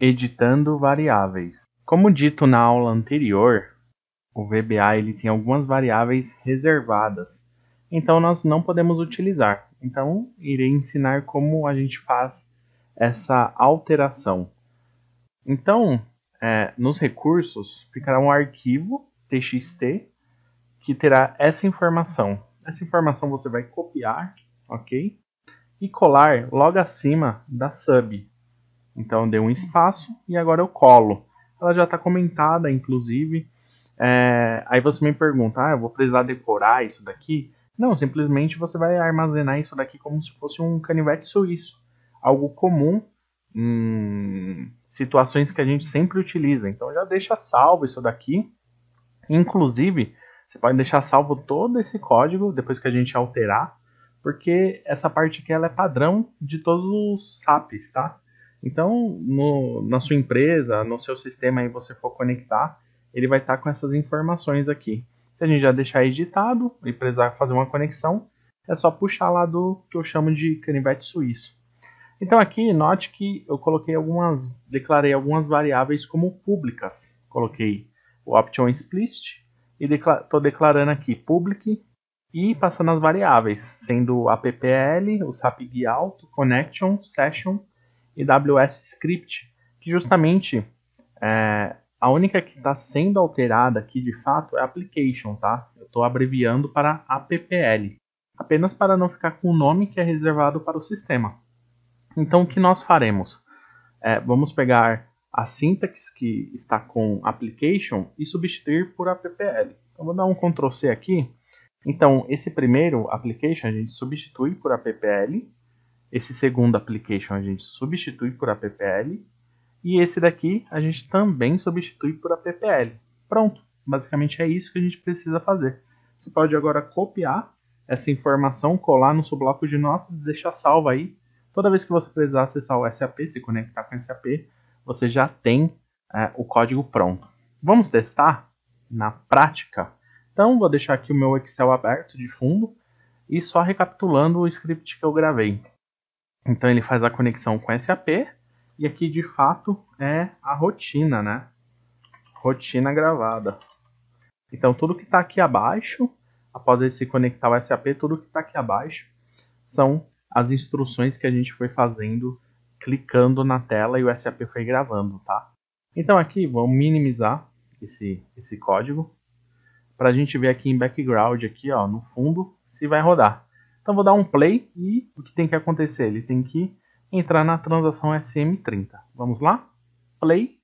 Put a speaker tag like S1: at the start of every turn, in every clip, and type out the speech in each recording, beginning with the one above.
S1: editando variáveis. Como dito na aula anterior, o VBA ele tem algumas variáveis reservadas, então nós não podemos utilizar. Então, irei ensinar como a gente faz essa alteração. Então, é, nos recursos ficará um arquivo txt que terá essa informação. Essa informação você vai copiar, ok? E colar logo acima da sub, então deu um espaço e agora eu colo. Ela já está comentada, inclusive. É, aí você me pergunta, ah, eu vou precisar decorar isso daqui? Não, simplesmente você vai armazenar isso daqui como se fosse um canivete suíço. Algo comum em situações que a gente sempre utiliza. Então já deixa salvo isso daqui. Inclusive, você pode deixar salvo todo esse código depois que a gente alterar, porque essa parte aqui ela é padrão de todos os SAPs, tá? Então, no, na sua empresa, no seu sistema aí você for conectar, ele vai estar tá com essas informações aqui. Se a gente já deixar editado e precisar fazer uma conexão, é só puxar lá do que eu chamo de canivete suíço. Então aqui, note que eu coloquei algumas, declarei algumas variáveis como públicas. Coloquei o option explicit e estou decla declarando aqui public e passando as variáveis, sendo appl, o sapg alto, connection, session AWS Script, que justamente é, a única que está sendo alterada aqui de fato é application, tá? Eu estou abreviando para APPL, apenas para não ficar com o nome que é reservado para o sistema. Então, o que nós faremos? É, vamos pegar a sintaxe que está com application e substituir por APPL. Então, vou dar um Ctrl C aqui. Então, esse primeiro application a gente substitui por APPL esse segundo application a gente substitui por APPL. E esse daqui a gente também substitui por APPL. Pronto, basicamente é isso que a gente precisa fazer. Você pode agora copiar essa informação, colar no seu bloco de notas e deixar salva aí. Toda vez que você precisar acessar o SAP, se conectar com o SAP, você já tem é, o código pronto. Vamos testar na prática? Então, vou deixar aqui o meu Excel aberto de fundo e só recapitulando o script que eu gravei. Então ele faz a conexão com SAP e aqui de fato é a rotina, né? Rotina gravada. Então tudo que está aqui abaixo, após ele se conectar ao SAP, tudo que está aqui abaixo são as instruções que a gente foi fazendo clicando na tela e o SAP foi gravando, tá? Então aqui vamos minimizar esse, esse código para a gente ver aqui em background aqui, ó, no fundo, se vai rodar. Então vou dar um play e o que tem que acontecer? Ele tem que entrar na transação SM30. Vamos lá? Play.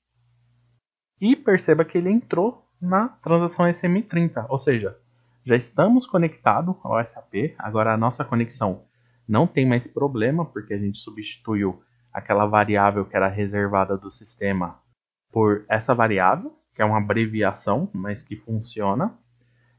S1: E perceba que ele entrou na transação SM30, ou seja, já estamos conectados ao SAP, agora a nossa conexão não tem mais problema, porque a gente substituiu aquela variável que era reservada do sistema por essa variável, que é uma abreviação, mas que funciona.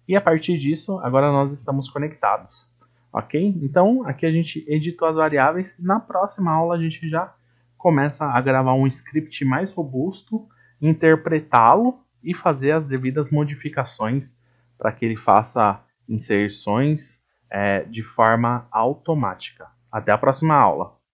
S1: E a partir disso, agora nós estamos conectados ok? Então aqui a gente editou as variáveis. Na próxima aula a gente já começa a gravar um script mais robusto, interpretá-lo e fazer as devidas modificações para que ele faça inserções é, de forma automática. Até a próxima aula!